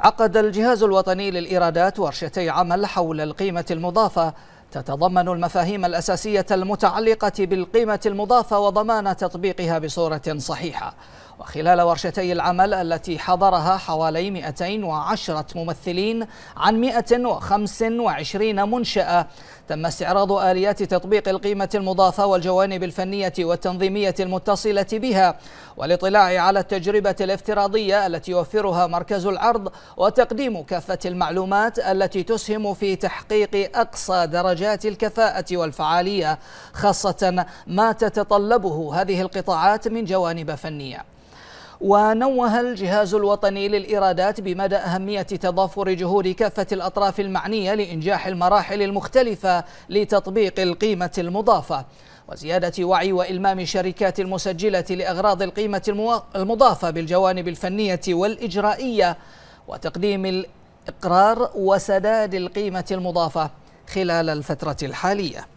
عقد الجهاز الوطني للإيرادات ورشتي عمل حول القيمة المضافة تتضمن المفاهيم الأساسية المتعلقة بالقيمة المضافة وضمان تطبيقها بصورة صحيحة وخلال ورشتي العمل التي حضرها حوالي 210 ممثلين عن 125 منشأة تم استعراض آليات تطبيق القيمة المضافة والجوانب الفنية والتنظيمية المتصلة بها والاطلاع على التجربة الافتراضية التي يوفرها مركز العرض وتقديم كافة المعلومات التي تسهم في تحقيق أقصى درجات الكفاءة والفعالية خاصة ما تتطلبه هذه القطاعات من جوانب فنية ونوه الجهاز الوطني للإيرادات بمدى أهمية تضافر جهود كافة الأطراف المعنية لإنجاح المراحل المختلفة لتطبيق القيمة المضافة وزيادة وعي وإلمام الشركات المسجلة لأغراض القيمة المضافة بالجوانب الفنية والإجرائية وتقديم الإقرار وسداد القيمة المضافة خلال الفترة الحالية